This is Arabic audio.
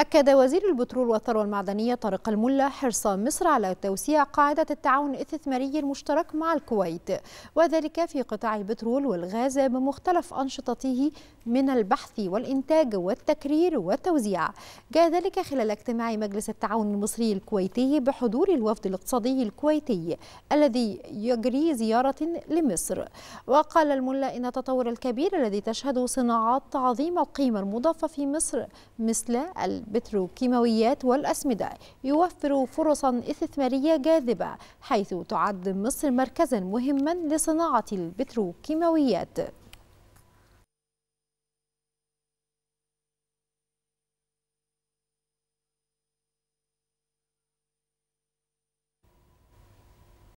أكد وزير البترول والثروة المعدنية طارق الملا حرص مصر على توسيع قاعدة التعاون الاستثماري المشترك مع الكويت وذلك في قطاع البترول والغاز بمختلف أنشطته من البحث والإنتاج والتكرير والتوزيع جاء ذلك خلال اجتماع مجلس التعاون المصري الكويتي بحضور الوفد الاقتصادي الكويتي الذي يجري زيارة لمصر وقال الملا إن التطور الكبير الذي تشهده صناعات عظيمة القيمة المضافة في مصر مثل البتروكيماويات والأسمدة يوفر فرصا استثمارية جاذبة حيث تعد مصر مركزا مهما لصناعة البتروكيماويات